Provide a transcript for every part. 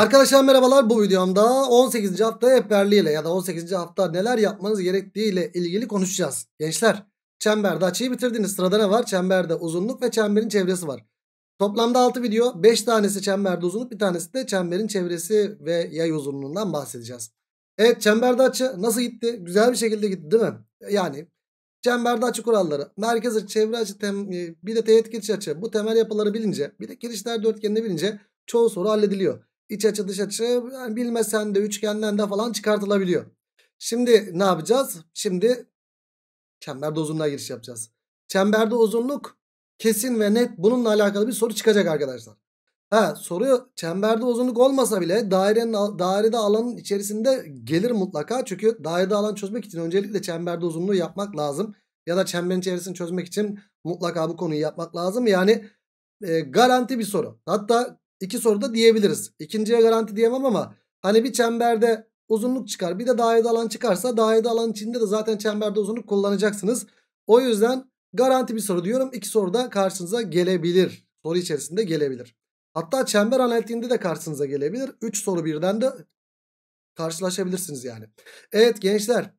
Arkadaşlar merhabalar bu videomda 18. hafta ile ya da 18. hafta neler yapmanız gerektiği ile ilgili konuşacağız. Gençler çemberde açıyı bitirdiniz. Sırada ne var? Çemberde uzunluk ve çemberin çevresi var. Toplamda 6 video 5 tanesi çemberde uzunluk bir tanesi de çemberin çevresi ve yay uzunluğundan bahsedeceğiz. Evet çemberde açı nasıl gitti? Güzel bir şekilde gitti değil mi? Yani çemberde açı kuralları, merkez açı, çevre açı, tem, e, bir de teğet geçiş açı bu temel yapıları bilince bir de kirişler dörtgenini bilince çoğu soru hallediliyor iç açı dış açı yani bilmesen de üçgenden de falan çıkartılabiliyor. Şimdi ne yapacağız? Şimdi çemberde uzunluğa giriş yapacağız. Çemberde uzunluk kesin ve net bununla alakalı bir soru çıkacak arkadaşlar. Ha soru çemberde uzunluk olmasa bile dairenin dairede alanın içerisinde gelir mutlaka. Çünkü dairede alan çözmek için öncelikle çemberde uzunluğu yapmak lazım. Ya da çemberin içerisini çözmek için mutlaka bu konuyu yapmak lazım. Yani e, garanti bir soru. Hatta İki soruda diyebiliriz. İkinciye garanti diyemem ama hani bir çemberde uzunluk çıkar bir de dahiyede alan çıkarsa dahiyede alan içinde de zaten çemberde uzunluk kullanacaksınız. O yüzden garanti bir soru diyorum. İki soruda karşınıza gelebilir. Soru içerisinde gelebilir. Hatta çember analitiğinde de karşınıza gelebilir. Üç soru birden de karşılaşabilirsiniz yani. Evet gençler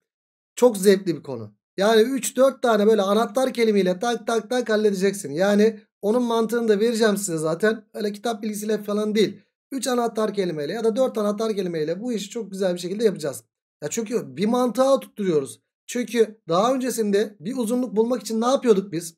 çok zevkli bir konu. Yani 3-4 tane böyle anahtar kelimeyle tak tak tak halledeceksin. Yani onun mantığını da vereceğim size zaten. Öyle kitap bilgisiyle falan değil. 3 anahtar kelimeyle ya da 4 anahtar kelimeyle bu işi çok güzel bir şekilde yapacağız. Ya çünkü bir mantığa tutturuyoruz. Çünkü daha öncesinde bir uzunluk bulmak için ne yapıyorduk biz?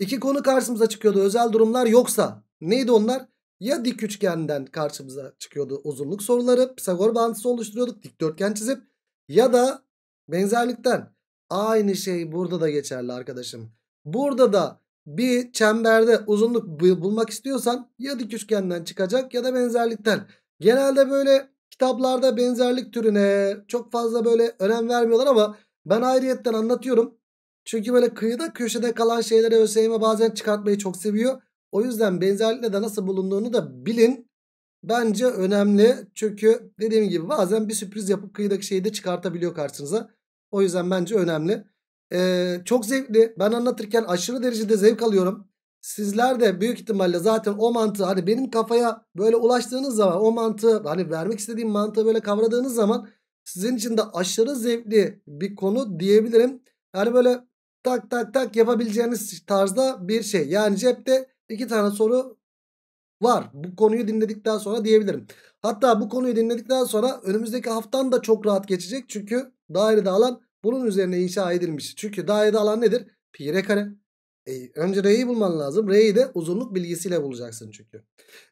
İki konu karşımıza çıkıyordu. Özel durumlar yoksa neydi onlar? Ya dik üçgenden karşımıza çıkıyordu uzunluk soruları. Pisagor bağıntısı oluşturuyorduk dikdörtgen çizip. Ya da benzerlikten. Aynı şey burada da geçerli arkadaşım. Burada da bir çemberde uzunluk bulmak istiyorsan ya dik üçgenden çıkacak ya da benzerlikten. Genelde böyle kitaplarda benzerlik türüne çok fazla böyle önem vermiyorlar ama ben ayrıyetten anlatıyorum. Çünkü böyle kıyıda köşede kalan şeyleri ÖSYM bazen çıkartmayı çok seviyor. O yüzden benzerlikle de nasıl bulunduğunu da bilin. Bence önemli. Çünkü dediğim gibi bazen bir sürpriz yapıp kıyıdaki şeyi de çıkartabiliyor karşınıza. O yüzden bence önemli. Ee, çok zevkli. Ben anlatırken aşırı derecede zevk alıyorum. Sizler de büyük ihtimalle zaten o mantığı hani benim kafaya böyle ulaştığınız zaman o mantığı hani vermek istediğim mantığı böyle kavradığınız zaman sizin için de aşırı zevkli bir konu diyebilirim. Yani böyle tak tak tak yapabileceğiniz tarzda bir şey. Yani cepte iki tane soru var. Bu konuyu dinledikten sonra diyebilirim. Hatta bu konuyu dinledikten sonra önümüzdeki haftan da çok rahat geçecek. Çünkü dairede alan bunun üzerine inşa edilmiş. Çünkü dairede alan nedir? Pi r kare. E, önce R'yi bulman lazım. R'yi de uzunluk bilgisiyle bulacaksın çünkü.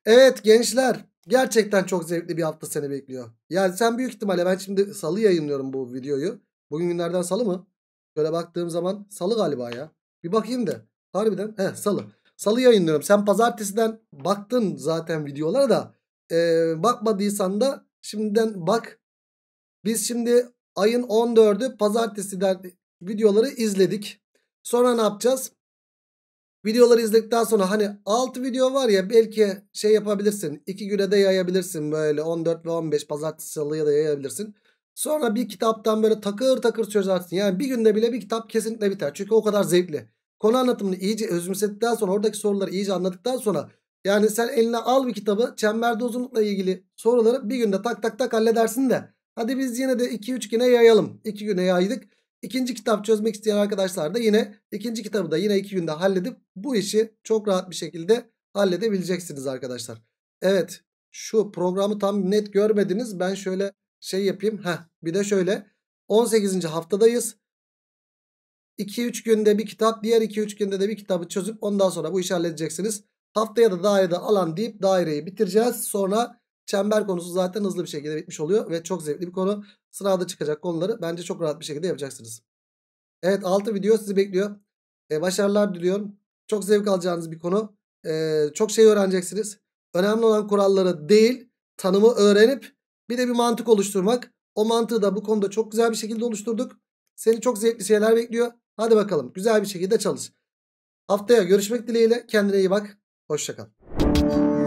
Evet gençler gerçekten çok zevkli bir hafta seni bekliyor. Yani sen büyük ihtimalle ben şimdi salı yayınlıyorum bu videoyu. Bugün günlerden salı mı? Böyle baktığım zaman salı galiba ya. Bir bakayım da. Harbiden he salı. Salı yayınlıyorum. Sen pazartesiden baktın zaten videolara da. Ee, bakmadıysan da şimdiden bak. Biz şimdi ayın 14'ü pazartesiden videoları izledik. Sonra ne yapacağız? Videoları izledikten sonra hani 6 video var ya belki şey yapabilirsin. 2 güne de yayabilirsin böyle 14 ve 15 pazartesi salıya da yayabilirsin. Sonra bir kitaptan böyle takır takır çözersin. Yani bir günde bile bir kitap kesinlikle biter. Çünkü o kadar zevkli. Konu anlatımını iyice özümsettikten sonra oradaki soruları iyice anladıktan sonra yani sen eline al bir kitabı çemberde uzunlukla ilgili soruları bir günde tak tak tak halledersin de Hadi biz yine de 2-3 güne yayalım. 2 güne yaydık. İkinci kitap çözmek isteyen arkadaşlar da yine ikinci kitabı da yine 2 günde halledip bu işi çok rahat bir şekilde halledebileceksiniz arkadaşlar. Evet şu programı tam net görmediniz. Ben şöyle şey yapayım. Heh, bir de şöyle 18. haftadayız. 2-3 günde bir kitap diğer 2-3 günde de bir kitabı çözüp ondan sonra bu işi halledeceksiniz. Haftaya da dairede alan deyip daireyi bitireceğiz. Sonra Çember konusu zaten hızlı bir şekilde bitmiş oluyor ve çok zevkli bir konu. Sırada çıkacak konuları bence çok rahat bir şekilde yapacaksınız. Evet 6 video sizi bekliyor. Ee, başarılar diliyorum. Çok zevk alacağınız bir konu. Ee, çok şey öğreneceksiniz. Önemli olan kuralları değil tanımı öğrenip bir de bir mantık oluşturmak. O mantığı da bu konuda çok güzel bir şekilde oluşturduk. Seni çok zevkli şeyler bekliyor. Hadi bakalım güzel bir şekilde çalış. Haftaya görüşmek dileğiyle kendine iyi bak. Hoşçakal.